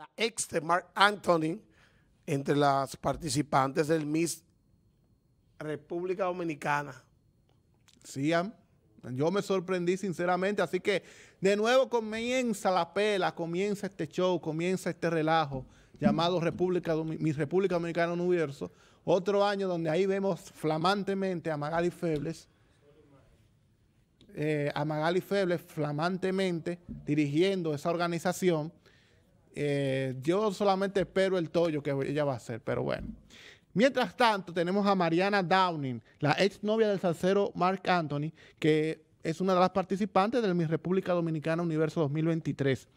la ex de Mark Anthony, entre las participantes del Miss República Dominicana. Sí, Yo me sorprendí sinceramente, así que de nuevo comienza la pela, comienza este show, comienza este relajo llamado República República Dominicana Universo. Otro año donde ahí vemos flamantemente a Magali Febles, eh, a Magali Febles flamantemente dirigiendo esa organización eh, yo solamente espero el tollo que ella va a hacer, pero bueno. Mientras tanto, tenemos a Mariana Downing, la ex novia del salsero Mark Anthony, que es una de las participantes del mi República Dominicana Universo 2023.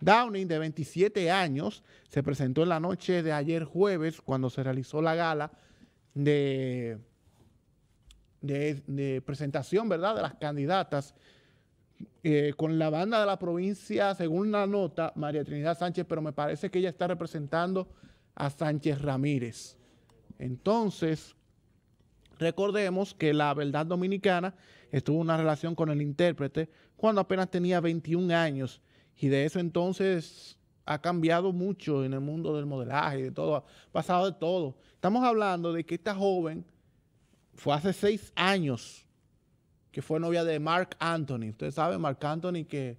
Downing, de 27 años, se presentó en la noche de ayer jueves cuando se realizó la gala de, de presentación, ¿verdad?, de las candidatas eh, con la banda de la provincia, según la nota, María Trinidad Sánchez, pero me parece que ella está representando a Sánchez Ramírez. Entonces, recordemos que la verdad dominicana estuvo en una relación con el intérprete cuando apenas tenía 21 años y de ese entonces ha cambiado mucho en el mundo del modelaje, de todo, ha pasado de todo. Estamos hablando de que esta joven fue hace seis años que fue novia de Mark Anthony. Ustedes saben, Mark Anthony que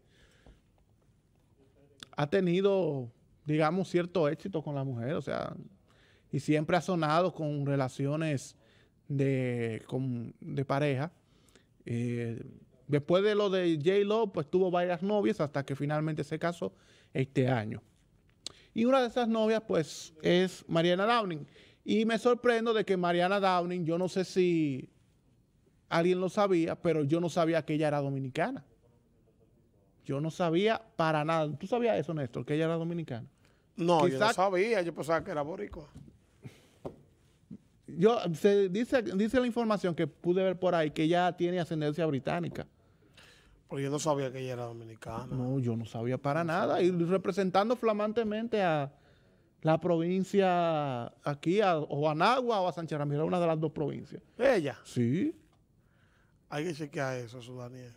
ha tenido, digamos, cierto éxito con la mujer, o sea, y siempre ha sonado con relaciones de, pareja. Eh, después de lo de J-Lo, pues tuvo varias novias hasta que finalmente se casó este año. Y una de esas novias, pues, es Mariana Downing. Y me sorprendo de que Mariana Downing, yo no sé si alguien lo sabía, pero yo no sabía que ella era dominicana. Yo no sabía para nada. ¿Tú sabías eso, Néstor, que ella era dominicana? No, yo no sabía, yo pensaba que era boricua. Yo, se dice, dice la información que pude ver por ahí que ella tiene ascendencia británica. Pero yo no sabía que ella era dominicana. No, yo no sabía para nada. Y representando flamantemente a la provincia aquí, a, o a o a Sánchez Ramírez, una de las dos provincias. ¿Ella? Sí. Hay que chequear eso, Daniel.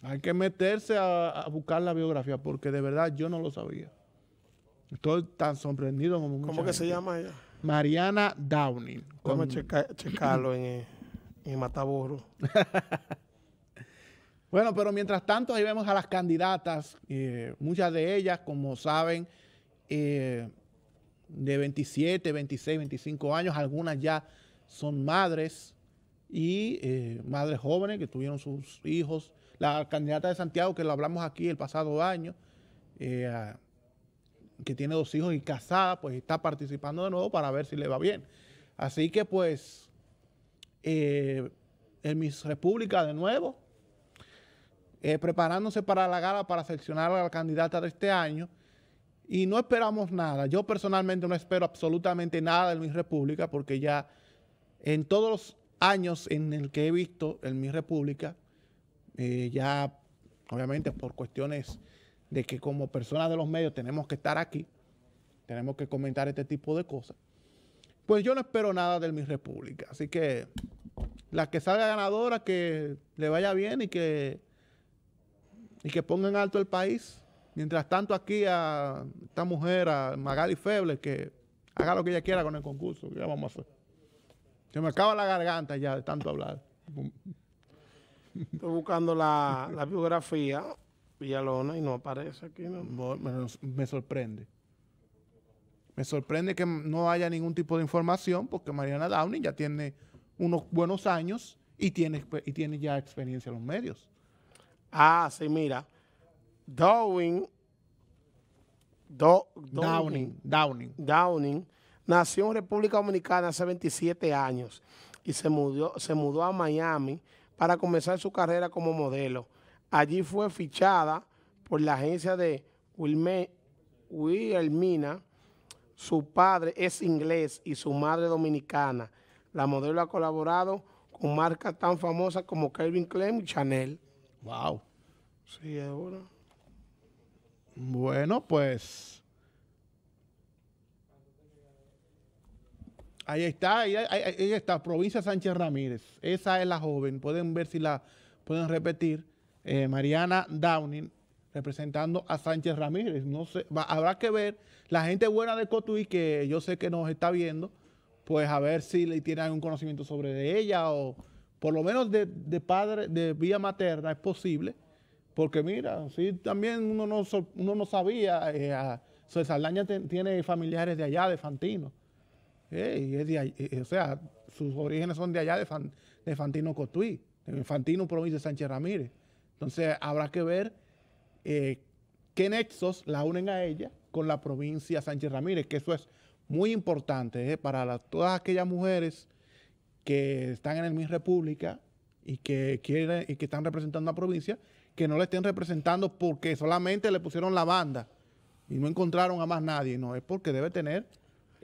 Hay que meterse a, buscar la biografía porque de verdad yo no lo sabía. Estoy tan sorprendido como ¿Cómo que se llama ella? Mariana Downing. Vamos checarlo en, eh, en bueno, pero mientras tanto ahí vemos a las candidatas, eh, muchas de ellas, como saben, eh, de 27, 26, 25 años, algunas ya son madres, y eh, madres jóvenes que tuvieron sus hijos. La candidata de Santiago, que lo hablamos aquí el pasado año, eh, ah, que tiene dos hijos y casada, pues está participando de nuevo para ver si le va bien. Así que pues, eh, en Miss República de nuevo, preparándose para la gala para seleccionar a la candidata de este año. Y no esperamos nada. Yo personalmente no espero absolutamente nada de Miss República porque ya en todos los años en el que he visto en mi república, eh, ya obviamente por cuestiones de que como personas de los medios tenemos que estar aquí, tenemos que comentar este tipo de cosas, pues yo no espero nada de mi república. Así que la que salga ganadora, que le vaya bien y que, y que ponga en alto el país. Mientras tanto aquí a esta mujer, a Magali Feble, que haga lo que ella quiera con el concurso, ya vamos a hacer? Se me acaba la garganta ya de tanto hablar. Estoy buscando la, biografía Villalona y no aparece aquí. Me, sorprende. Me sorprende que no haya ningún tipo de información porque Mariana Downing ya tiene unos buenos años y tiene, y tiene ya experiencia en los medios. Ah, sí, mira. Downing, Downing, Downing Nació en República Dominicana hace 27 años y se mudó, se mudó a Miami para comenzar su carrera como modelo. Allí fue fichada por la agencia de Wilme, Su padre es inglés y su madre dominicana. La modelo ha colaborado con marcas tan famosas como Calvin Klein y Chanel. ¡Wow! Sí, ahora. Bueno, pues... Ahí está, ahí, está, provincia Sánchez Ramírez. Esa es la joven. Pueden ver si la pueden repetir. Eh, Mariana Downing representando a Sánchez Ramírez. No sé, habrá que ver la gente buena de Cotuí que yo sé que nos está viendo, pues a ver si le tiene algún conocimiento sobre ella o por lo menos de, padre, de vía materna es posible, porque mira, si también uno no, sabía, eh, a, tiene familiares de allá, de Fantino. Eh, eh, o sea, sus orígenes son de allá, de, Fantino Cotuí, de Fantino, provincia de Sánchez Ramírez. Entonces, habrá que ver eh, qué nexos la unen a ella con la provincia Sánchez Ramírez, que eso es muy importante para todas aquellas mujeres que están en el Miss República y que, quieren, y que están representando a provincia, que no le estén representando porque solamente le pusieron la banda y no encontraron a más nadie. No, es porque debe tener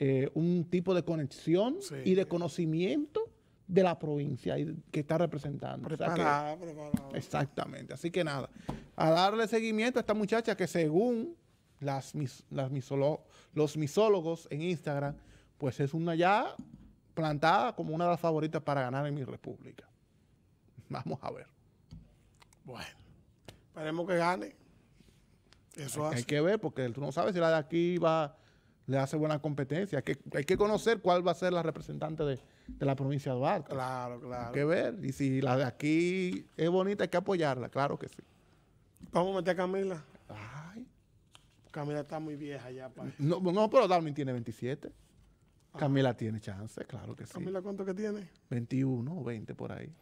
eh, un tipo de conexión y de conocimiento de la provincia que está representando. Exactamente. Así que nada, a darle seguimiento a esta muchacha que según las, los misólogos en Instagram, pues es una ya plantada como una de las favoritas para ganar en mi república. Vamos a ver. Bueno, esperemos que gane. Eso hay que ver porque tú no sabes si la de aquí va le hace buena competencia. Hay que, hay que conocer cuál va a ser la representante de, la provincia de Duarte. Claro, claro. Hay que ver. Y si la de aquí es bonita, hay que apoyarla, claro que sí. Vamos a meter a Camila. Ay. Camila está muy vieja ya, No, pero Darwin tiene 27. Ah. Camila tiene chance, claro que sí. ¿Camila cuánto que tiene? 21 o 20 por ahí.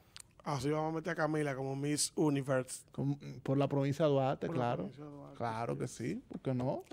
Así ah, vamos a meter a Camila como Miss Universe. por la provincia de Duarte, claro. claro que sí, ¿por qué no?